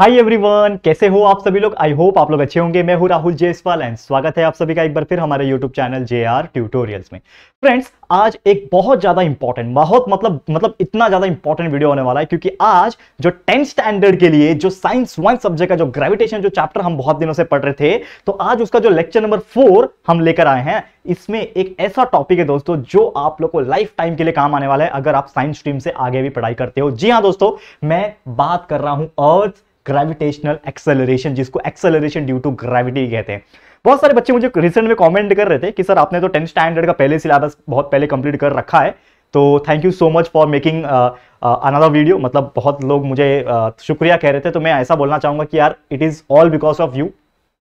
Hi everyone कैसे हो आप सभी लोग आई होप आप लोग अच्छे होंगे मैं हूं राहुल जयसवाल एंड स्वागत है आप सभी का एक बार फिर हमारे YouTube channel J R tutorials में फ्रेंड्स आज एक बहुत ज्यादा इंपॉर्टेंट बहुत मतलब मतलब इतना ज्यादा इंपॉर्टेंट वीडियो होने वाला है क्योंकि आज जो टेंथ स्टैंडर्ड के लिए जो साइंस वन सब्जेक्ट का जो ग्रेविटेशन जो चैप्टर हम बहुत दिनों से पढ़ रहे थे तो आज उसका जो लेक्चर नंबर फोर हम लेकर आए हैं इसमें एक ऐसा टॉपिक है दोस्तों जो आप लोग को लाइफ टाइम के लिए काम आने वाला है अगर आप साइंस स्ट्रीम से आगे भी पढ़ाई करते हो जी हाँ दोस्तों मैं बात कर रहा हूं अर्थ ग्रेविटेशनल एक्सेलरेशन जिसको एक्सेलरेशन ड्यू टू ग्रेविटी कहते हैं बहुत सारे बच्चे मुझे रिसेंट में कमेंट कर रहे थे कि सर आपने तो टेंथ स्टैंडर्ड का पहले सिलेबस बहुत पहले कंप्लीट कर रखा है तो thank you so much for making another video मतलब बहुत लोग मुझे uh, शुक्रिया कह रहे थे तो मैं ऐसा बोलना चाहूंगा कि यार it is all because of you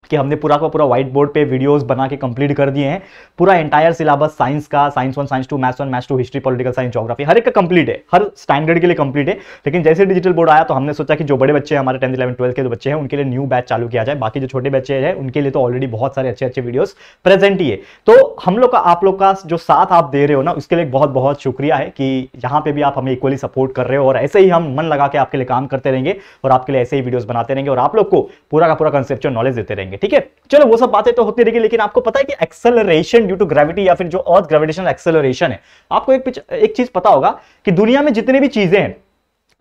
कि हमने पूरा का पूरा व्हाइट बोर्ड पे वीडियोस बना के कंप्लीट कर दिए हैं पूरा एंटायर सिलेबस साइंस का science one science two maths one maths two history political science geography हर एक का कंप्लीट है हर स्टैंडर्ड के लिए कंप्लीट है लेकिन जैसे डिजिटल बोर्ड आया तो हमने सोचा कि जो बड़े बच्चे हमारे टेंथ इलेवन ट्वेल्थ के जो बच्चे हैं उनके लिए न्यू बैच चालू किया जाए बाकी जो छोटे बच्चे हैं उनके लिए तो ऑलरेडी बहुत सारे अच्छे अच्छे वीडियोज प्रेजेंट ही है तो हम लोग का आप लोग का जो साथ आप दे रहे हो ना उसके लिए बहुत बहुत शुक्रिया है कि यहाँ पे भी आप हमें इक्वली सपोर्ट कर रहे हो और ऐसे ही हम मन लगा के आपके लिए काम करते रहेंगे और आपके लिए ऐसे ही वीडियोज बनाते रहेंगे और आप लोग को पूरा का पूरा कंसेप्चुअल नॉलेज देते रहेंगे करेंगे ठीक है चलो वो सब बातें तो होती रहेगी लेकिन आपको पता है कि एक्सेलरेशन ड्यू टू ग्रेविटी या फिर जो अर्थ ग्रेविटेशन एक्सेलरेशन है आपको एक एक चीज पता होगा कि दुनिया में जितनी भी चीजें हैं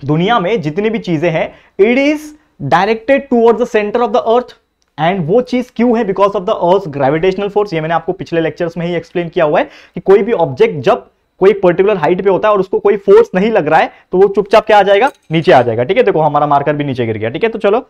दुनिया में जितनी भी चीजें हैं it is directed toward the centre of the earth and वो चीज क्यों है because of the earth gravitational force ये मैंने आपको पिछले लेक्चर्स में ही एक्सप्लेन किया हुआ है कि कोई भी ऑब्जेक्ट जब कोई पर्टिकुलर हाइट पे होता है और उसको कोई फोर्स नहीं लग रहा है तो वो चुपचाप क्या आ जाएगा नीचे आ जाएगा ठीक है देखो हमारा मार्कर भी नीचे गिर गया ठीक है तो चलो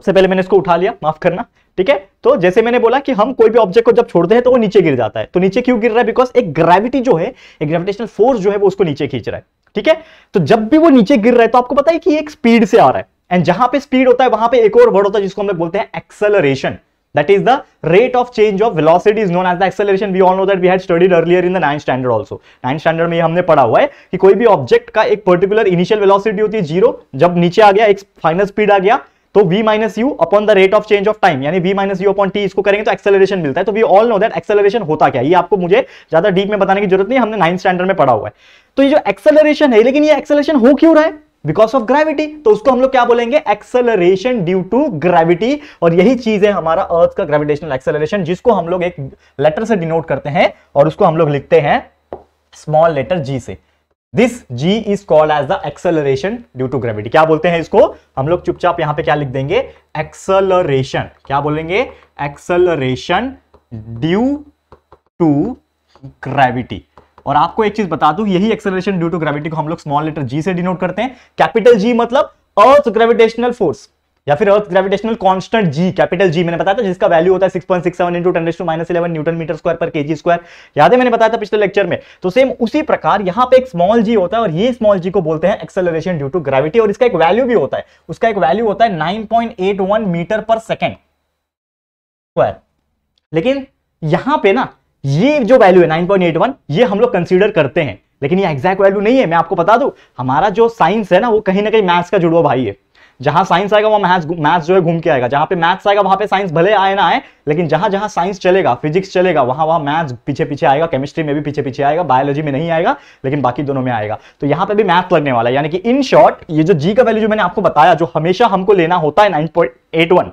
सबसे पहले मैंने इसको उठा लिया माफ करना ठीक है तो जैसे मैंने बोला कि हम कोई भी ऑब्जेक्ट को जब छोड़ते हैं तो वो नीचे गिर जाता है तो नीचे क्यों गिर रहा है बिकॉज एक ग्रेविटी जो है एक ग्रेविटेशनल फोर्स जो है वो उसको नीचे खींच रहा है ठीक है तो जब भी वो नीचे गिर रहा है तो आपको पता है कि एक स्पीड से आ रहा है एंड जहां पर स्पीड होता है वहां पर एक और वर्ड होता है जिसको हम लोग बोलते हैं acceleration that is the rate of change of velocity is known as the acceleration we all know that we had studied earlier in the ninth standard also ninth standard में ये हमने पढ़ा हुआ है कि कोई भी object का एक particular initial velocity होती है zero. जब नीचे आ गया एक final speed आ गया तो v minus u upon the rate of change of time यानी v minus u upon t इसको करेंगे तो एक्सेलरेशन मिलता है तो we all know that acceleration होता क्या ये आपको मुझे ज्यादा डीप में बताने की जरूरत नहीं हमने नाइन स्टैंडर्ड में पढ़ा हुआ है तो ये जो एक्सेलरेशन है लेकिन ये एक्सेलरेशन हो क्यों रहा है बिकॉज ऑफ ग्रेविटी तो उसको हम लोग क्या बोलेंगे एक्सेलरेशन ड्यू टू ग्रेविटी और यही चीज है हमारा अर्थ का ग्रेविटेशनल एक्सेलरेशन जिसको हम लोग एक लेटर से डिनोट करते हैं और उसको हम लोग लिखते हैं स्मॉल लेटर जी से this g is called as the acceleration due to gravity क्या बोलते हैं इसको हम लोग चुपचाप यहां पे क्या लिख देंगे एक्सलरेशन क्या बोलेंगे एक्सलरेशन ड्यू टू ग्रेविटी और आपको एक चीज बता दू यही एक्सेलरेशन ड्यू टू ग्रेविटी को हम लोग स्मॉल लेटर जी से डिनोट करते हैं कैपिटल जी मतलब अर्थ ग्रेविटेशनल फोर्स या फिर earth gravitational constant G capital G मैंने बताया था जिसका वैल्यू होता है six point six seven two minus eleven newton metre square पर केजी स्क्वायर याद है मैंने बताया था पिछले लेक्चर में तो सेम उसी प्रकार यहाँ पे एक स्मॉल जी होता है और ये स्मॉल जी को बोलते हैं एक्सेलरेशन ड्यू टू ग्रेविटी और इसका एक वैल्यू भी होता है उसका एक वैल्यू होता है nine meter per second square लेकिन यहाँ पे ना ये जो वैल्यू है नाइन ये हम लोग कंसिडर करते हैं लेकिन ये एग्जैक्ट वैल्यू नहीं है मैं आपको बता दू हमारा जो साइंस है ना वो कहीं ना कहीं मैथ्स का जुड़वा भाई है जहां साइंस आएगा वहां मैथ्स मैथ्स जो है घूम के आएगा जहां पे मैथ्स आएगा वहां पे साइंस भले आए ना आए लेकिन जहां जहां साइंस चलेगा फिजिक्स चलेगा वहां वहां मैथ्स पीछे पीछे आएगा केमिस्ट्री में भी पीछे पीछे आएगा बायोलॉजी में नहीं आएगा लेकिन बाकी दोनों में आएगा तो यहाँ पे भी मैथ लगने वाला है यानी कि इन शॉर्ट ये जो जी का वैल्यू जो मैंने आपको बताया जो हमेशा हमको लेना होता है नाइन पॉइंट एट वन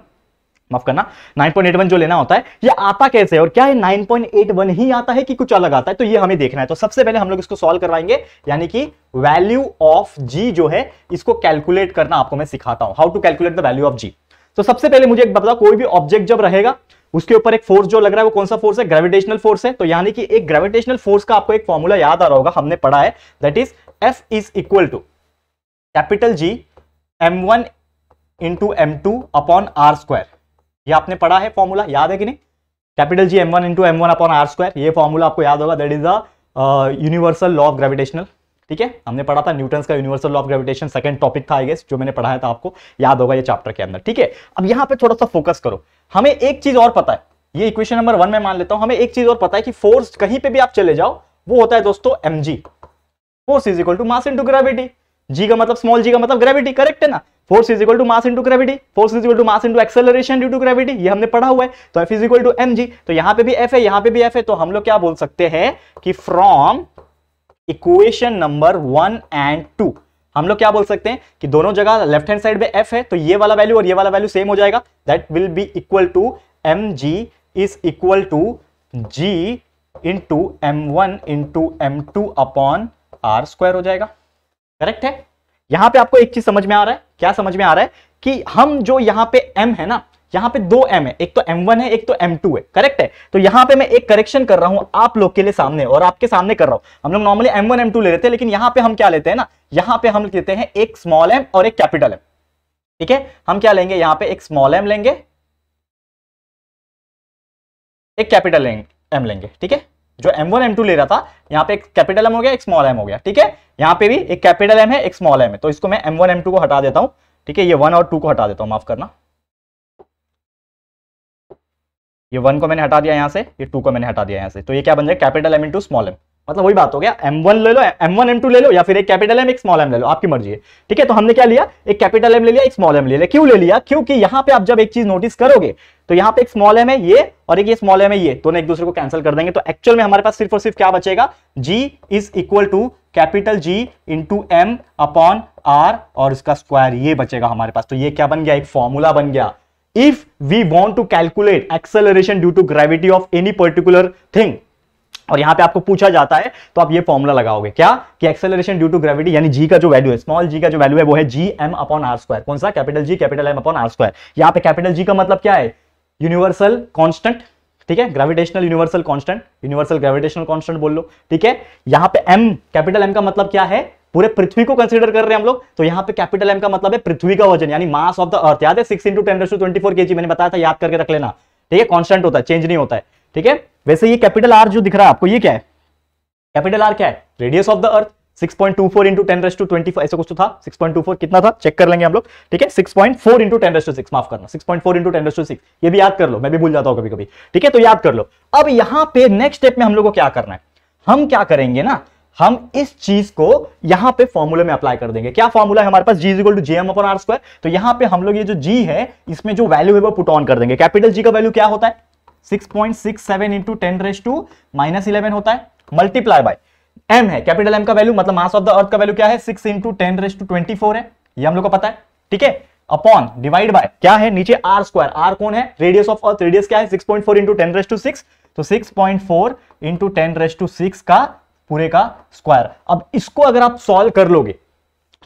माफ करना 9.81 जो लेना होता है ये आता कैसे है और क्या ये 9.81 ही आता है कि कुछ अलग आता है तो ये हमें देखना है तो सबसे पहले हम लोग इसको सॉल्व करवाएंगे यानी कि वैल्यू ऑफ जी जो है इसको कैलकुलेट करना आपको मैं सिखाता हूं how to calculate the value of G तो सबसे पहले मुझे एक बताओ कोई भी ऑब्जेक्ट जब रहेगा उसके ऊपर एक फोर्स जो लग रहा है वो कौन सा फोर्स है ग्रेविटेशनल फोर्स है तो यानी कि एक ग्रेविटेशनल फोर्स का आपको एक फॉर्मूला याद आ रहा होगा हमने पढ़ा है that is F is equal to capital G M one into M two upon R square ये आपने पढ़ा है फॉर्मूला याद है कि नहीं capital G M one into M one upon R square ये फॉर्मूला आपको याद होगा that is the universal law of gravitational ठीक है हमने पढ़ा था न्यूटन का universal law of gravitation second topic था आई गेस जो मैंने पढ़ाया था आपको याद होगा ये चैप्टर के अंदर ठीक है अब यहाँ पे थोड़ा सा फोकस करो हमें एक चीज और पता है ये इक्वेशन नंबर वन में मान लेता हूं हमें एक चीज और पता है कि फोर्स कहीं पे भी आप चले जाओ वो होता है दोस्तों M G force is equal to mass into gravity G का मतलब स्मॉल जी का मतलब ग्रेविटी करेक्ट है ना force is equal to mass into gravity force is equal to mass into acceleration due to gravity ये हमने पढ़ा हुआ है तो F is equal to M G तो यहां पे भी एफ है यहां पे भी एफ है तो हम लोग क्या बोल सकते हैं कि from equation number one and two हम लोग क्या बोल सकते हैं कि दोनों जगह लेफ्ट हैंड साइड में एफ है तो ये वाला वैल्यू और ये वाला वैल्यू सेम हो जाएगा that will be equal to M G is equal to G into M one into M two upon R square हो जाएगा करेक्ट है यहां पे आपको एक चीज समझ में आ रहा है क्या समझ में आ रहा है कि हम जो यहां पे एम है ना यहाँ पे दो एम है एक तो एम वन है एक तो एम टू है करेक्ट है तो यहां पे मैं एक करेक्शन कर रहा हूं आप लोग के लिए सामने और आपके सामने कर रहा हूं हम लोग normally M one M two ले लेते हैं लेकिन यहां पे हम क्या लेते हैं ना यहां पे हम लेते हैं एक स्मॉल एम और एक कैपिटल एम ठीक है हम क्या लेंगे यहाँ पे एक स्मॉल एम लेंगे एक कैपिटल एम लेंगे ठीक है जो एम वन एम टू ले रहा था यहां पर एक कैपिटल एम हो गया एक स्मॉल एम हो गया ठीक है यहाँ पे भी एक कैपिटल एम है एक स्मॉल एम है तो इसको मैं एम वन एम टू को हटा देता हूँ ठीक है ये वन और टू को हटा देता हूँ माफ करना ये वन को मैंने हटा दिया यहाँ से ये टू को मैंने हटा दिया यहाँ से तो ये क्या बन जाएगा capital M into small M मतलब वही बात हो गया एम वन ले लो एम वन एम टू ले लो या फिर एक कैपिटल एम एक स्मॉल एम ले लो आपकी मर्जी है ठीक है तो हमने क्या लिया एक कैपिटल एम ले लिया एक स्मॉल एम ले लिया क्यों ले लिया क्योंकि यहाँ पे आप जब एक चीज नोटिस करोगे तो यहाँ पे एक स्मॉल एम है ये और एक ये स्मॉल एम है ये दोनों तो एक दूसरे को कैंसिल कर देंगे तो एक्चुअल में हमारे पास सिर्फ और सिर्फ क्या बचेगा G is equal to capital G into M upon R और इसका स्क्वायर ये बचेगा हमारे पास तो ये क्या बन गया एक फॉर्मूला बन गया if we want to calculate acceleration due to gravity of any particular thing और यहां पे आपको पूछा जाता है तो आप ये फॉर्मुला लगाओगे क्या कि एक्सेलरेशन ड्यू टू ग्रेविटी यानी जी का जो वैल्यू है स्मॉल जी का जो वैल्यू है वो है G M upon R square कौन सा capital G capital M upon R square यहां पे कैपिटल जी का मतलब क्या है यूनिवर्सल कॉन्स्टेंट ठीक है gravitational universal constant universal gravitational constant बोल लो ठीक है यहां पे एम कैपिटल एम का मतलब क्या है पूरे पृथ्वी को कंसीडर कर रहे हैं हम लोग तो यहाँ पे कैपिटल एम का मतलब है पृथ्वी का वजन यानी मास ऑफ द अर्थ याद है six into ten to twenty four K G मैंने बताया था याद करके रख लेना ठीक है कॉन्स्टेंट होता है चेंज नहीं होता है ठीक है वैसे ये कैपिटल आर जो दिख रहा है आपको ये क्या है कैपिटल आर क्या है radius of the earth 6.24 point two four into ten raise to twenty ऐसा कुछ तो था 6.24 कितना था चेक कर लेंगे हम लोग ठीक है 6.4 point four into ten raise six माफ करना 6.4 point four into ten raise to six ये भी याद कर लो मैं भी भूल जाता हूँ कभी कभी ठीक है तो याद कर लो अब यहाँ पे नेक्स्ट स्टेप में हम लोगों को क्या करना है हम क्या करेंगे ना हम इस चीज को यहां पे फॉर्मूले में अप्लाई कर देंगे क्या फॉर्मूला है हमारे पास G equal to G M upon R square तो यहां पे हम लोग ये जो जी है इसमें जो वैल्यू है वो पुट ऑन कर देंगे कैपिटल जी का वैल्यू क्या होता है 6.67 point six seven into ten raise to minus eleven होता है मल्टीप्लाई बाय एम है कैपिटल एम का वैल्यू मतलब मास ऑफ द अर्थ का वैल्यू क्या है six into ten raise to twenty four है ये हम लोग को पता है ठीक है अपॉन डिवाइड बाय क्या है नीचे आर स्क्वायर आर कौन है रेडियस ऑफ अर्थ रेडियस क्या है six point four into ten raise to six तो six point four into ten raise to six का पूरे का स्क्वायर अब इसको अगर आप सॉल्व कर लोगे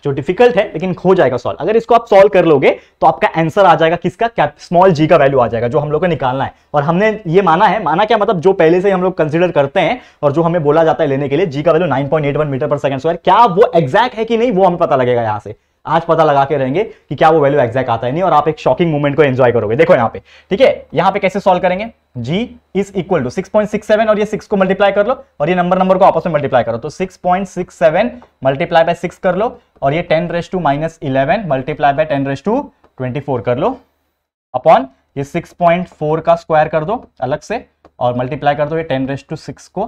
जो डिफिकल्ट है लेकिन हो जाएगा सॉल्व अगर इसको आप सॉल्व कर लोगे तो आपका आंसर आ जाएगा किसका क्या स्मॉल जी का वैल्यू आ जाएगा जो हम लोग को निकालना है और हमने ये माना है माना क्या मतलब जो पहले से हम लोग कंसिडर करते हैं और जो हमें बोला जाता है लेने के लिए जी का value nine meter per second square क्या वो एग्जैक्ट है कि नहीं वो हमें पता लगेगा यहाँ से आज पता लगा के रहेंगे कि क्या वो वैल्यू एक्जैक्ट आता है नहीं और आप एक शॉकिंग मूवमेंट को एंजॉय करोगे देखो यहाँ पे ठीक है यहाँ पे कैसे सॉल्व करेंगे जी इज इक्वल टू 6.67 और ये 6 को मल्टीप्लाई कर लो और ये नंबर नंबर को आपस में मल्टीप्लाई करो तो 6.67 मल्टीप्लाई बाय सिक्स कर लो और ये ten raise to minus eleven multiply by ten raise to four कर लो अपॉन ये 6.4 का स्क्वायर कर दो अलग से और मल्टीप्लाई कर दो ये टेन रेस टू सिक्स को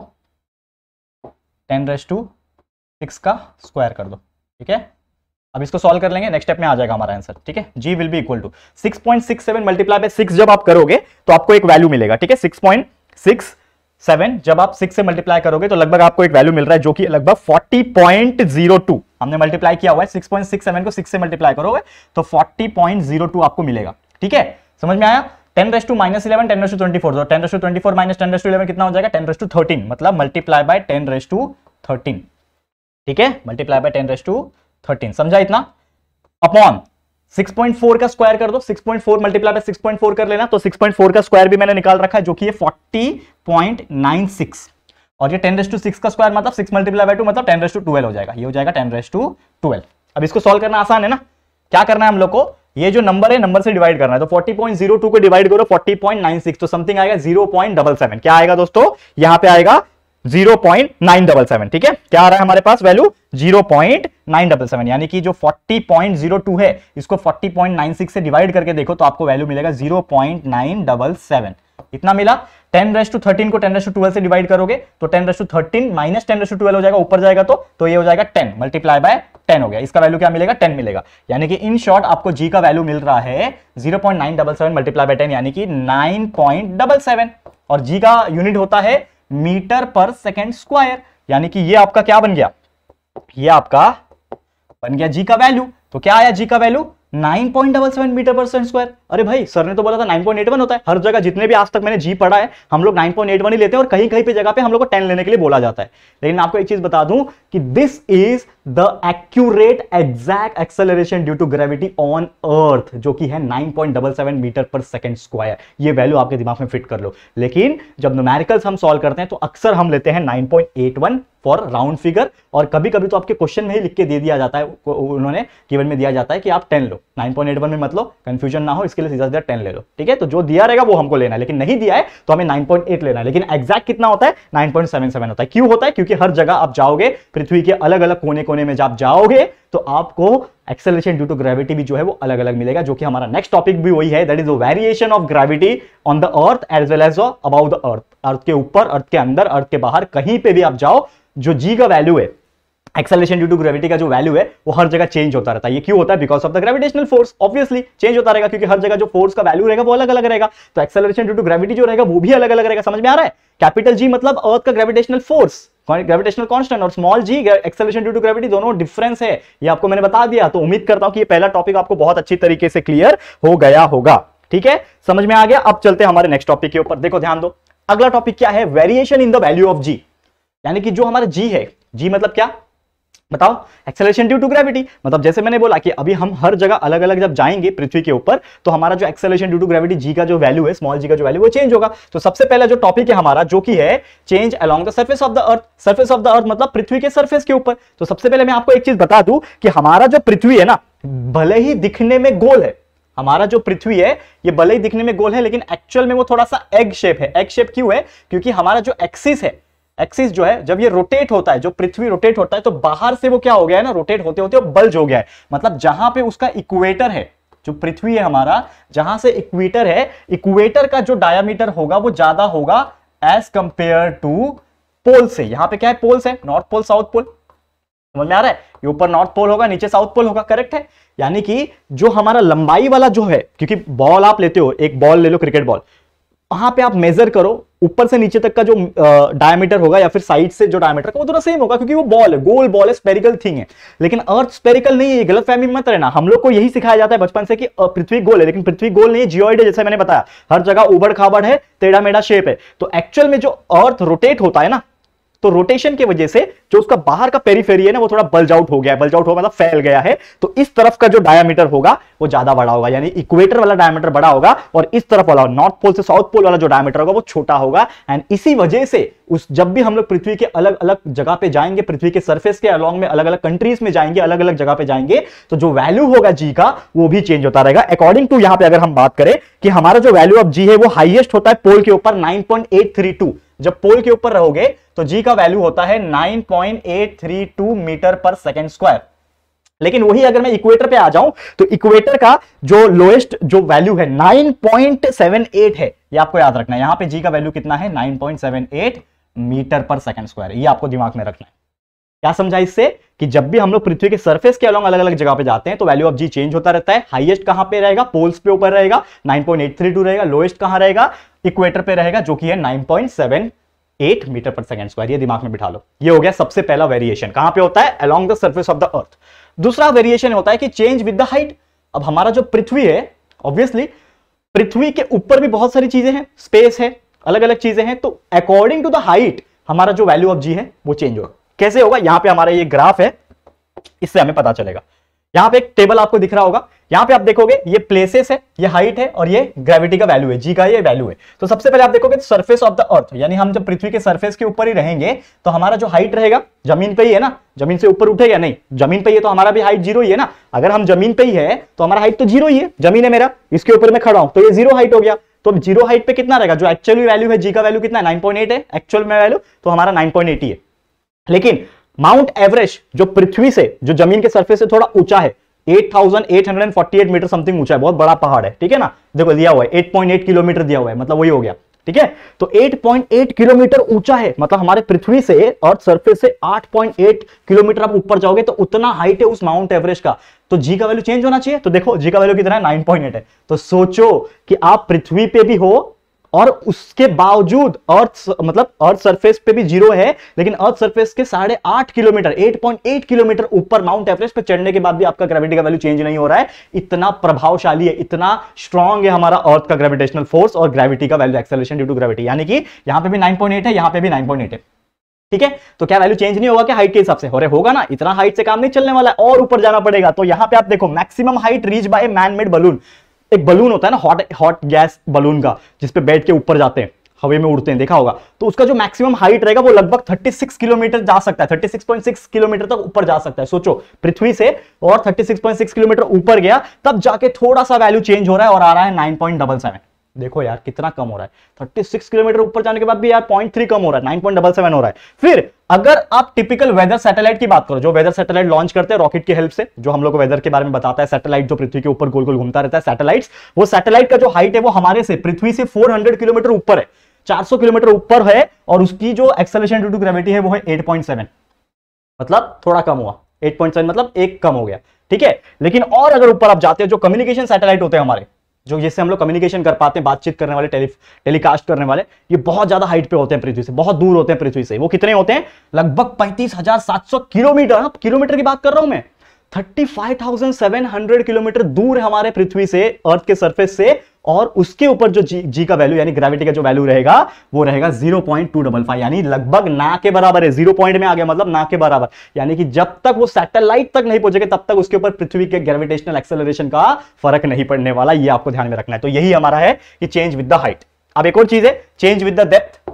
टेन रेस टू सिक्स का स्क्वायर कर दो ठीक है अब इसको सॉल्व कर लेंगे नेक्स्ट स्टेप में आ जाएगा हमारा आंसर ठीक है G will be equal to six six point seven multiply by six जब आप करोगे तो आपको एक वैल्यू मिलेगा ठीक है सिक्स सिक्स पॉइंट सेवन जब आप सिक्स से मल्टीप्लाई करोगे तो लगभग आपको एक वैल्यू मिल रहा है जो कि लगभग 40.02 हमने मल्टीप्लाई किया हुआ है सिक्स सिक्स पॉइंट सेवन को सिक्स से मल्टीप्लाई करोगे तो 40.02 आपको मिलेगा ठीक है समझ में आया ten raise to minus eleven ten raise to twenty four ten raise to twenty four minus ten raise to eleven कितना हो जाएगा टेन रेस टू थर्टीन मतलब multiply by ten raise to thirteen ठीक है multiply by ten raise to thirteen समझा इतना upon 6.4 का square कर दो 6.4 मल्टीप्लाई बाय 6.4 कर लेना तो 6.4 का स्क्वायर भी मैंने निकाल रखा है जो कि ये 40.96 और ये 10 रेस टू 6 का स्क्वायर मतलब 6 मल्टीप्लाई बाय 2 मतलब 10 रेस टू 12 हो जाएगा ये हो जाएगा 10 रेस टू 12 अब इसको सॉल्व करना आसान है ना क्या करना है हम लोग को ये जो नंबर है नंबर से डिवाइड करना है तो 40.02 को डिवाइड करो 40.96 तो समथिंग आएगा 0.77 क्या आएगा दोस्तों यहां पे आएगा zero point nine double seven ठीक है क्या आ रहा है हमारे पास value zero point nine double seven यानी कि जो फोर्टी पॉइंट जीरो टू है इसको फोर्टी पॉइंट नाइन सिक्स से डिवाइड करके देखो तो आपको वैल्यू मिलेगा zero point nine double seven इतना मिला टेन रेस टू थर्टीन को टेन रेस टू ट्वेल्व से डिवाइड करोगे तो ten raise to thirteen minus ten raise to twelve हो जाएगा ऊपर जाएगा तो तो ये हो जाएगा टेन मल्टीप्लाई बाय टेन हो गया इसका वैल्यू क्या मिलेगा टेन मिलेगा यानी कि इन शॉर्ट आपको जी का वैल्यू मिल रहा है zero point nine double seven multiply by ten यानी कि सेवन और जी का यूनिट होता है मीटर पर सेकेंड स्क्वायर यानी कि ये आपका क्या बन गया ये आपका बन गया जी का वैल्यू तो क्या आया जी का value 9.77 meter per second square अरे भाई सर ने तो बोला था 9.81 होता है हर जगह जितने भी आज तक मैंने जी पढ़ा है हम लोग 9.81 ही लेते हैं और कहीं कहीं पे जगह पे हम लोग को 10 लेने के लिए बोला जाता है लेकिन आपको एक चीज बता दूं कि this is the accurate exact acceleration due to gravity on earth जो कि है 9.77 मीटर पर सेकेंड स्क्वायर ये वैल्यू आपके दिमाग में फिट कर लो लेकिन जब नोमेरिकल्स हम सॉल्व करते हैं तो अक्सर हम लेते हैं 9.81 फॉर राउंड फिगर और कभी कभी तो आपके क्वेश्चन में ही लिख के दे दिया जाता है उन्होंने गिवन में दिया जाता है कि आप टेन लो 9.81 में मतलब कंफ्यूजन ना हो इसके लिए सीधा सीधा टेन ले लो ठीक है तो जो दिया रहेगा वो हमको लेना है लेकिन नहीं दिया है तो हमें 9.8 लेना है लेकिन एग्जैक्ट कितना होता है 9.77 होता है क्यों होता है क्योंकि हर जगह आप जाओगे पृथ्वी के अलग अलग कोने को कोने में जब जाओगे तो आपको एक्सेलरेशन ड्यू टू ग्रेविटी भी जो है वो अलग अलग मिलेगा जो कि हमारा नेक्स्ट टॉपिक भी वही है that is the variation of gravity on the earth as well as about the earth earth के ऊपर अर्थ के अंदर अर्थ के बाहर कहीं पे भी आप जाओ जो जी का वैल्यू है एक्सेलेशन ड्यू टू ग्रेविटी का जो वैल्यू है वो हर जगह चेंज होता रहता है ये क्यों होता है because of the gravitational force obviously change होता रहेगा क्योंकि हर जगह जो फोर्स का वैल्यू रहेगा वो अलग अलग रहेगा तो एक्सेलेशन ड्यू टू ग्रेविटी जो रहेगा वो भी अलग अलग रहेगा समझ में आ रहा है कैपिटल जी मतलब अर्थ का ग्रेविटेशनल फोर्स ग्रेविटेशनल कांस्टेंट और small G acceleration due to gravity दोनों डिफरेंस है ये आपको मैंने बता दिया तो उम्मीद करता हूं कि ये पहला टॉपिक आपको बहुत अच्छी तरीके से क्लियर हो गया होगा ठीक है समझ में आ गया अब चलते हमारे नेक्स्ट टॉपिक के ऊपर देखो ध्यान दो अगला टॉपिक क्या है variation in the value of G यानी कि जो हमारा जी है जी मतलब क्या बताओ एक्सेलेशन ड्यू टू ग्रेविटी मतलब जैसे मैंने बोला कि अभी हम हर जगह अलग अलग जब जाएंगे पृथ्वी के ऊपर तो हमारा जो acceleration due to gravity G का जो वैल्यू है स्मॉल जी का जो वैल्यू वो चेंज होगा तो सबसे पहला जो टॉपिक है हमारा जो कि है change along the surface of the earth surface of the earth मतलब पृथ्वी के सर्फेस के ऊपर तो सबसे पहले मैं आपको एक चीज बता दू कि हमारा जो पृथ्वी है ना भले ही दिखने में गोल है हमारा जो पृथ्वी है ये भले ही दिखने में गोल है लेकिन एक्चुअल में वो थोड़ा सा एग शेप है एग शेप क्यों है क्योंकि हमारा जो एक्सिस है एक्सिस जो है जब ये रोटेट होता है जो पृथ्वी रोटेट होता है तो बाहर से वो क्या हो गया है ना रोटेट होते होते बल्ज हो गया है मतलब जहां पे उसका इक्वेटर है जो पृथ्वी है हमारा जहां से इक्वेटर है इक्वेटर का जो डायामीटर होगा वो ज्यादा होगा एज कंपेयर टू पोल से यहां पे क्या है पोल्स है नॉर्थ पोल साउथ पोल समझ में आ रहा है ये ऊपर नॉर्थ पोल होगा नीचे साउथ पोल होगा करेक्ट है यानी कि जो हमारा लंबाई वाला जो है क्योंकि बॉल आप लेते हो एक बॉल ले लो क्रिकेट बॉल वहां पे आप मेजर करो ऊपर से नीचे तक का जो डायमीटर होगा या फिर साइड से जो डायमीटर का वो थोड़ा सेम होगा क्योंकि वो बॉल है गोल बॉल है स्पेरिकल थिंग है लेकिन अर्थ स्पेरिकल नहीं है गलत फैमिली मत रहना हम लोग को यही सिखाया जाता है बचपन से कि पृथ्वी गोल है लेकिन पृथ्वी गोल नहीं जियोइड है जैसे मैंने बताया हर जगह उबड़ खाबड़ है टेढ़ा मेढ़ा शेप है तो एक्चुअल में जो अर्थ रोटेट होता है ना तो रोटेशन की वजह से जो उसका बाहर का पेरीफेरी है ना वो थोड़ा बल्ज आउट हो गया है बल्ज आउट हो मतलब फैल गया है तो इस तरफ का जो डायमीटर होगा वो ज्यादा बड़ा होगा यानी इक्वेटर वाला डायमीटर बड़ा होगा और इस तरफ वाला नॉर्थ पोल से साउथ पोल वाला जो डायमीटर होगा वो छोटा होगा एंड इसी वजह से उस जब भी हम लोग पृथ्वी के अलग अलग जगह पे जाएंगे पृथ्वी के सरफेस के अलॉन्ग में अलग अलग कंट्रीज में जाएंगे अलग अलग जगह पे जाएंगे तो जो वैल्यू होगा जी का वो भी चेंज होता रहेगा अकॉर्डिंग टू यहां पे अगर हम बात करें कि हमारा जो वैल्यू ऑफ जी है वो हाईएस्ट होता है पोल के ऊपर 9.832 जब पोल के ऊपर रहोगे तो जी का वैल्यू होता है 9.832 मीटर पर सेकेंड स्क्वायर लेकिन वही अगर मैं इक्वेटर पे आ जाऊं तो इक्वेटर का जो लोएस्ट जो वैल्यू है 9.78 है ये आपको याद रखना है यहां पे जी का वैल्यू कितना है 9.78 मीटर पर सेकेंड स्क्वायर ये आपको दिमाग में रखना है क्या समझा इससे कि जब भी हम लोग पृथ्वी के सरफेस के अलॉन्ग अलग अलग जगह पे जाते हैं तो वैल्यू ऑफ जी चेंज होता रहता है हाईएस्ट कहां पे रहेगा पोल्स पे ऊपर रहेगा 9.832 रहेगा लोएस्ट कहां रहेगा इक्वेटर पे रहेगा जो कि है 9.78 मीटर पर सेकंड स्क्वायर ये दिमाग में बिठा लो ये हो गया सबसे पहला वेरिएशन कहां पे होता है along the surface of the earth दूसरा वेरिएशन होता है कि चेंज विद द हाइट अब हमारा जो पृथ्वी है ऑब्वियसली पृथ्वी के ऊपर भी बहुत सारी चीजें हैं स्पेस है अलग अलग चीजें हैं तो अकॉर्डिंग टू द हाइट हमारा जो वैल्यू ऑफ जी है वो चेंज होगा कैसे होगा यहां पे हमारा ये ग्राफ है इससे हमें पता चलेगा यहां पे एक टेबल आपको दिख रहा होगा यहां पे आप देखोगे ये प्लेसेस है ये हाइट है और ये ग्रेविटी का वैल्यू है जी का ये वैल्यू है तो सबसे पहले आप देखोगे सर्फेस ऑफ द अर्थ यानी हम जब पृथ्वी के सर्फेस के ऊपर ही रहेंगे तो हमारा जो हाइट रहेगा जमीन पे ही है ना जमीन से ऊपर उठेगा नहीं जमीन पे ही है तो हमारा भी हाइट जीरो ही है ना अगर हम जमीन पे ही है तो हमारा हाइट तो जीरो ही है जमीन है मेरा इसके ऊपर मैं खड़ा हूं तो ये जीरो हाइट हो गया तो जीरो हाइट पे कितना रहेगा जो एक्चुअल वैल्यू है जी का वैल्यू कितना है एट है एक्चुअल में वैल्यू तो हमारा नाइन ही है लेकिन माउंट एवरेस्ट जो पृथ्वी से जो जमीन के सरफेस से थोड़ा ऊंचा है 8,848 मीटर समथिंग ऊंचा है बहुत बड़ा पहाड़ है ठीक है ना देखो दिया हुआ है 8.8 किलोमीटर दिया हुआ है मतलब वही हो गया ठीक है तो 8.8 किलोमीटर ऊंचा है मतलब हमारे पृथ्वी से और सरफेस से 8.8 किलोमीटर आप ऊपर जाओगे तो उतना हाइट है उस माउंट एवरेस्ट का तो जी का वैल्यू चेंज होना चाहिए तो देखो जी का वैल्यू कितना है 9.8 है तो सोचो कि आप पृथ्वी पे भी हो और उसके बावजूद अर्थ मतलब अर्थ सरफेस पे भी जीरो है लेकिन अर्थ सरफेस के साढ़े आठ किलोमीटर 8.8 किलोमीटर ऊपर माउंट एवरेस्ट पे चढ़ने के बाद भी आपका ग्रेविटी का वैल्यू चेंज नहीं हो रहा है इतना प्रभावशाली है इतना स्ट्रॉन्ग है हमारा अर्थ का ग्रेविटेशनल फोर्स और ग्रेविटी का value acceleration due to gravity यानी कि यहां पर भी एट है यहां पर भी एट है ठीक है तो क्या वैल्यू चेंज नहीं होगा क्या हाइट के हिसाब से हो रहे होगा ना इतना हाइट से काम नहीं चलने वाला है और ऊपर जाना पड़ेगा तो यहां पे आप देखो maximum height reach by man made balloon एक बलून होता है ना हॉट हॉट गैस बलून का जिसपे बैठ के ऊपर जाते हैं हवे में उड़ते हैं देखा होगा तो उसका जो मैक्सिमम हाइट रहेगा वो लगभग 36 किलोमीटर जा सकता है 36.6 किलोमीटर तक ऊपर जा सकता है सोचो पृथ्वी से और 36.6 किलोमीटर ऊपर गया तब जाके थोड़ा सा वैल्यू चेंज हो रहा है और आ रहा है 9.77 देखो यार कितना कम हो रहा है 36 किलोमीटर ऊपर जाने के बाद भी यार पॉइंट थ्री कम हो रहा है 9.77 हो रहा है फिर अगर आप टिपिकल वेदर सैटेलाइट की बात करो जो वेदर सैटेलाइट लॉन्च करते हैं रॉकेट की हेल्प से जो हम लोग वेदर के बारे में बताता है सैटेलाइट जो पृथ्वी के ऊपर गोल गोल घूमता रहता है सैटेलाइट वो सैटेलाइट का जो हाइट है वो हमारे से पृथ्वी से फोर किलोमीटर ऊपर है चार किलोमीटर ऊपर है और उसकी जो एक्सलेशन टू टू ग्रेविटी है वो है एट मतलब थोड़ा कम हुआ एट मतलब एक कम हो गया ठीक है लेकिन और अगर ऊपर आप जाते हैं जो कम्युनिकेशन सैटेलाइट होते हैं हमारे जो जिससे हम लोग कम्युनिकेशन कर पाते हैं बातचीत करने वाले टेली टेलीकास्ट करने वाले ये बहुत ज्यादा हाइट पे होते हैं पृथ्वी से बहुत दूर होते हैं पृथ्वी से वो कितने होते हैं लगभग पैंतीस हजार सात सौ किलोमीटर किलोमीटर की बात कर रहा हूं मैं 35,700 किलोमीटर दूर है हमारे पृथ्वी से अर्थ के सरफेस से और उसके ऊपर जो जी, जी का वैल्यू यानी ग्रेविटी का जो वैल्यू रहेगा वो रहेगा 0.255 यानी लगभग ना के बराबर है जीरो पॉइंट में आ गया मतलब ना के बराबर यानी कि जब तक वो सैटेलाइट तक नहीं पहुंचेगा तब तक उसके ऊपर पृथ्वी के ग्रेविटेशनल एक्सेलरेशन का फर्क नहीं पड़ने वाला ये आपको ध्यान में रखना है तो यही हमारा है कि चेंज विद द हाइट अब एक और चीज है change with the depth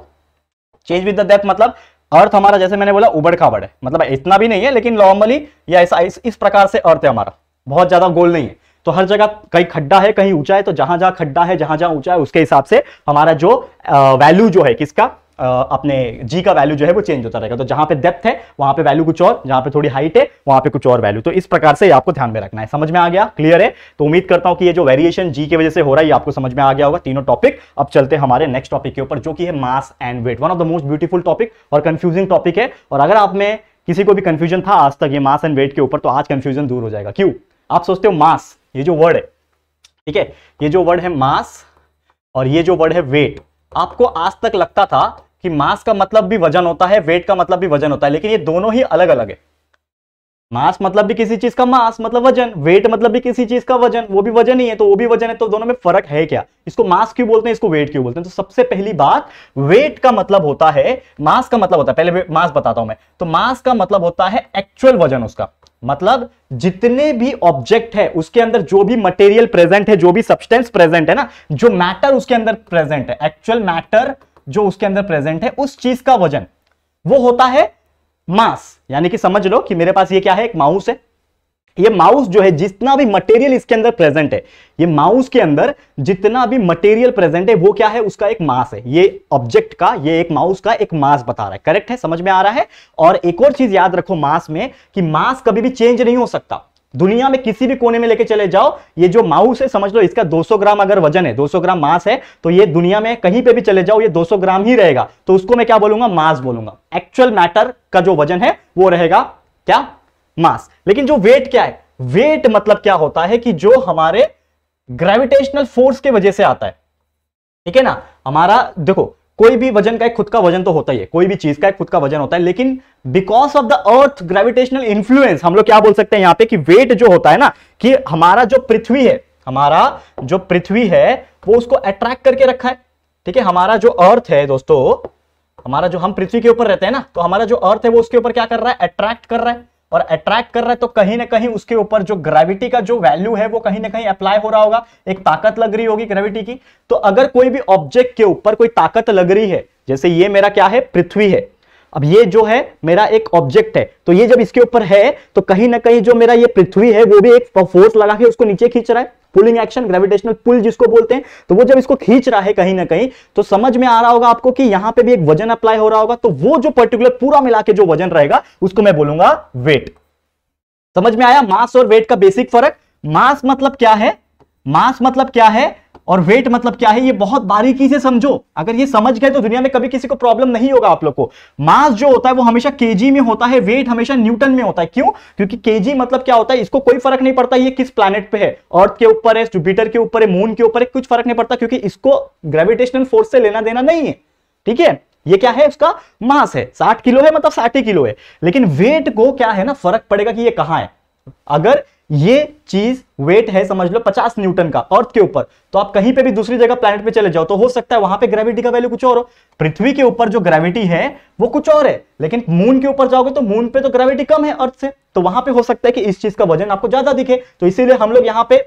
change with the depth मतलब अर्थ हमारा जैसे मैंने बोला उबड़ खाबड़ है मतलब इतना भी नहीं है लेकिन नॉर्मली या ऐसा इस, इस प्रकार से अर्थ है हमारा बहुत ज़्यादा गोल नहीं है तो हर जगह कहीं खड्डा है कहीं ऊंचा है तो जहां जहां खड्डा है जहां जहां ऊंचा है उसके हिसाब से हमारा जो वैल्यू जो है किसका अपने जी का वैल्यू जो है वो चेंज होता रहेगा तो जहां पे डेप्थ है वहां पे वैल्यू कुछ और जहां पे थोड़ी हाइट है वहां पे कुछ और वैल्यू तो इस प्रकार से आपको ध्यान में रखना है समझ में आ गया क्लियर है तो उम्मीद करता हूं कि ये जो वेरिएशन जी की वजह से हो रहा है ये आपको समझ में आ गया होगा तीनों टॉपिक अब चलते हैं हमारे नेक्स्ट टॉपिक के ऊपर जो कि है mass and weight one of the most beautiful topic और कंफ्यूजिंग टॉपिक है और अगर आप में किसी को भी कंफ्यूजन था आज तक ये मास एंड वेट के ऊपर तो आज कंफ्यूजन दूर हो जाएगा क्यों आप सोचते हो मास ये जो वर्ड है ठीक है ये जो वर्ड है मास और ये जो वर्ड है वेट आपको आज तक लगता था कि मास का मतलब भी वजन होता है वेट का मतलब भी वजन होता है लेकिन ये दोनों ही अलग अलग है मास मतलब भी किसी चीज का मास मतलब वजन वेट मतलब भी किसी चीज का वजन वो भी वजन ही है तो वो भी वजन है तो दोनों में फर्क है क्या इसको मास क्यों बोलते हैं इसको वेट क्यों बोलते हैं तो सबसे पहली बात वेट का मतलब होता है मास का मतलब होता है पहले मास बताता हूं मैं तो मास का मतलब होता है एक्चुअल वजन उसका मतलब जितने भी ऑब्जेक्ट है उसके अंदर जो भी मटेरियल प्रेजेंट है जो भी सब्सटेंस प्रेजेंट है ना जो मैटर उसके अंदर प्रेजेंट है एक्चुअल मैटर जो उसके अंदर प्रेजेंट है उस चीज का वजन वो होता है मास यानी कि समझ लो कि मेरे पास ये क्या है एक माउस है ये माउस जो है जितना भी मटेरियल इसके अंदर प्रेजेंट है ये माउस के अंदर जितना भी मटेरियल प्रेजेंट है वो क्या है उसका एक मास है ये ऑब्जेक्ट का ये एक माउस का एक मास बता रहा है करेक्ट है समझ में आ रहा है और एक और चीज याद रखो मास में कि मास कभी भी चेंज नहीं हो सकता दुनिया में किसी भी कोने में लेके चले जाओ ये जो माउस है समझ लो इसका 200 ग्राम अगर वजन है 200 ग्राम मास है तो ये दुनिया में कहीं पे भी चले जाओ ये 200 ग्राम ही रहेगा तो उसको मैं क्या बोलूंगा मास बोलूंगा एक्चुअल मैटर का जो वजन है वो रहेगा क्या मास लेकिन जो वेट क्या है वेट मतलब क्या होता है कि जो हमारे ग्रेविटेशनल फोर्स के वजह से आता है ठीक है ना हमारा देखो कोई भी वजन का एक खुद का वजन तो होता ही है कोई भी चीज का एक खुद का वजन होता है लेकिन because of the earth gravitational influence हम लोग क्या बोल सकते हैं यहां पे कि वेट जो होता है ना कि हमारा जो पृथ्वी है हमारा जो पृथ्वी है वो उसको अट्रैक्ट करके रखा है ठीक है हमारा जो अर्थ है दोस्तों हमारा जो हम पृथ्वी के ऊपर रहते हैं ना तो हमारा जो अर्थ है वो उसके ऊपर क्या कर रहा है अट्रैक्ट कर रहा है और अट्रैक्ट कर रहा है तो कहीं ना कहीं उसके ऊपर जो ग्रेविटी का जो वैल्यू है वो कहीं ना कहीं अप्लाई हो रहा होगा एक ताकत लग रही होगी ग्रेविटी की तो अगर कोई भी ऑब्जेक्ट के ऊपर कोई ताकत लग रही है जैसे ये मेरा क्या है पृथ्वी है अब ये जो है मेरा एक ऑब्जेक्ट है तो ये जब इसके ऊपर है तो कहीं ना कहीं जो मेरा ये पृथ्वी है वो भी एक फोर्स लगा के उसको नीचे खींच रहा है पुलिंग एक्शन ग्रेविटेशनल पुल जिसको बोलते हैं तो वो जब इसको खींच रहा है कहीं ना कहीं तो समझ में आ रहा होगा आपको कि यहां पे भी एक वजन अप्लाई हो रहा होगा तो वो जो पर्टिकुलर पूरा मिला के जो वजन रहेगा उसको मैं बोलूंगा वेट समझ में आया मास और वेट का बेसिक फर्क मास मतलब क्या है मास मतलब क्या है और वेट मतलब क्या है ये बहुत बारीकी से समझो अगर ये समझ गए तो दुनिया में कभी किसी को प्रॉब्लम नहीं होगा आप लोग को मास जो होता है वो हमेशा केजी में होता है वेट हमेशा न्यूटन में होता है क्यों क्योंकि केजी मतलब क्या होता है इसको कोई फर्क नहीं पड़ता ये किस प्लानट पे है अर्थ के ऊपर है जुपिटर के ऊपर है मून के ऊपर है कुछ फर्क नहीं पड़ता क्योंकि इसको ग्रेविटेशनल फोर्स से लेना देना नहीं है ठीक है ये क्या है उसका मास है साठ किलो है मतलब साठ ही किलो है लेकिन वेट को क्या है ना फर्क पड़ेगा कि ये कहां है अगर ये चीज वेट है समझ लो 50 न्यूटन का अर्थ के ऊपर तो आप कहीं पे भी दूसरी जगह प्लेनेट पे चले जाओ तो हो सकता है वहां पे ग्रेविटी का वैल्यू कुछ और हो पृथ्वी के ऊपर जो ग्रेविटी है वो कुछ और है लेकिन मून के ऊपर जाओगे तो मून पे तो ग्रेविटी कम है अर्थ से तो वहां पे हो सकता है कि इस चीज का वजन आपको ज्यादा दिखे तो इसीलिए हम लोग यहाँ पे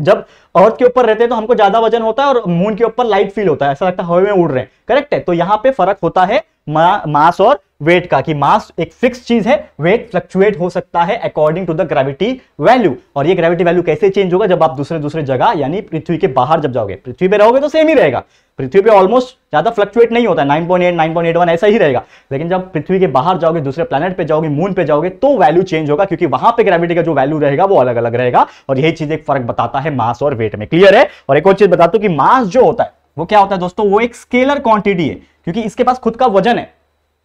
जब अर्थ के ऊपर रहते हैं तो हमको ज्यादा वजन होता है और मून के ऊपर लाइट फील होता है ऐसा लगता है हवा में उड़ रहे हैं करेक्ट है तो यहाँ पे फर्क होता है मा, मास और वेट का कि मास एक फिक्स चीज है वेट फ्लक्चुएट हो सकता है according to the gravity value और ये ग्रेविटी वैल्यू कैसे चेंज होगा जब आप दूसरे दूसरे जगह यानी पृथ्वी के बाहर जब जाओगे पृथ्वी पे रहोगे तो सेम ही रहेगा पृथ्वी पे ऑलमोस्ट ज्यादा फ्लक्चुएट नहीं होता है 9.8 9.81 ऐसा ही रहेगा लेकिन जब पृथ्वी के बाहर जाओगे दूसरे प्लानट पे जाओगे मून पे जाओगे तो वैल्यू चेंज होगा क्योंकि वहां पर ग्रेविटी का जो वैल्यू रहेगा वो अलग अलग रहेगा और यही चीज एक फर्क बताता है मास और वेट में क्लियर है और एक और चीज बता दो कि मास जो होता है वो क्या होता है दोस्तों वो एक स्केलर क्वांटिटी है क्योंकि इसके पास खुद का वजन है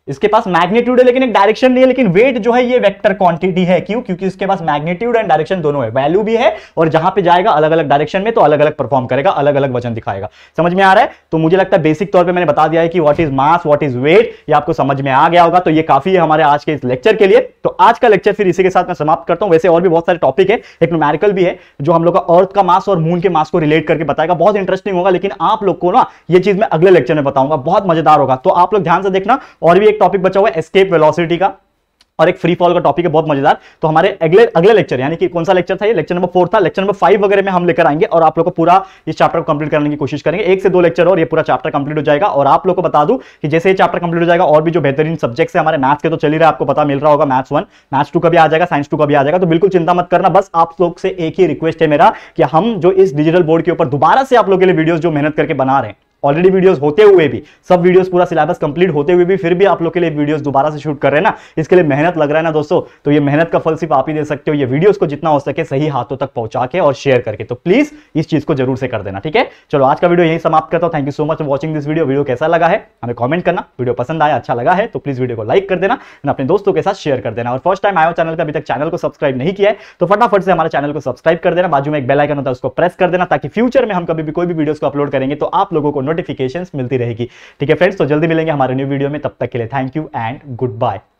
इसके पास मैग्नीट्यूड है लेकिन एक डायरेक्शन नहीं है लेकिन वेट जो है ये वेक्टर क्वांटिटी है क्यों क्योंकि इसके पास मैग्नीट्यूड एंड डायरेक्शन दोनों है वैल्यू भी है और जहां पे जाएगा अलग अलग डायरेक्शन में तो अलग अलग परफॉर्म करेगा अलग अलग वजन दिखाएगा समझ में आ रहा है तो मुझे लगता है बेसिक तौर पर मैंने बता दिया है कि what is mass what is weight ये आपको समझ में आ गया होगा तो ये काफी है हमारे आज के इस लेक्चर के लिए तो आज का लेक्चर फिर इसी के साथ मैं समाप्त करता हूँ वैसे और भी बहुत सारे टॉपिक है एक नोमेरिकल भी है जो हम लोग का अर्थ का मास और मून के मास को रिलेट करके बताएगा बहुत इंटरेस्टिंग होगा लेकिन आप लोग को ना ये चीज मैं अगले लेक्चर में बताऊंगा बहुत मजेदार होगा तो आप लोग ध्यान से देखना और भी एक टॉपिक बचा हुआ है एस्केप वेलोसिटी का और एक फ्री फॉल का टॉपिक है बहुत मजेदार तो हमारे अगले अगले लेक्चर यानी कि कौन सा लेक्चर था ये लेक्चर नंबर फोर था लेक्चर नंबर फाइव वगैरह में हम लेकर आएंगे और आप लोगों को पूरा इस चैप्टर को कंप्लीट करने की कोशिश करेंगे एक से दो लेक्चर और ये पूरा चैप्टर कंप्लीट हो जाएगा और आप लोग को बता दू कि जैसे ये चैप्टर कंप्लीट हो जाएगा और भी जो बेहतरीन सब्जेक्ट है हमारे मैथ्स के तो चल रहा है आपको पता मिल रहा होगा मैथ्स वन मैथ्स टू का भी आ जाएगा साइंस टू का भी आ जाएगा तो बिल्कुल चिंता मत करना बस आप लोग से एक ही रिक्वेस्ट है मेरा कि हम जो इस डिजिटल बोर्ड के ऊपर दोबारा से आप लोग के लिए वीडियो जो मेहनत करके बना रहे हैं ऑलरेडी वीडियोस होते हुए भी सब वीडियोस पूरा सिलेबस कंप्लीट होते हुए भी फिर भी आप लोग के लिए वीडियोस दोबारा से शूट कर रहे हैं ना इसके लिए मेहनत लग रहा है ना दोस्तों तो ये मेहनत का फल सिर्फ आप ही दे सकते हो ये वीडियोस को जितना हो सके सही हाथों तक पहुंचा के और शेयर करके तो प्लीज इस चीज को जरूर से कर देना ठीक है चलो आज का वीडियो यही समाप्त करता हूँ thank you so much watching this video video कैसा लगा है हमें कॉमेंट करना वीडियो पसंद आया अच्छा लगा है तो प्लीज वीडियो को लाइक कर देना अपने दोस्तों के साथ शेयर कर देना और फर्स्ट टाइम आयो चैनल का अभी तक चैनल को सब्सक्राइब नहीं किया है तो फटाफट से हमारे चैनल को सब्सक्राइब कर देना बाजू में एक बेलाइकन होता है उसको प्रेस कर देना ताकि फ्यूचर में हम कभी भी कोई भी वीडियो को अपलोड करेंगे तो आप लोगों को नोटिफिकेशन मिलती रहेगी ठीक है फ्रेंड्स तो जल्दी मिलेंगे हमारे न्यू वीडियो में तब तक के लिए thank you and good bye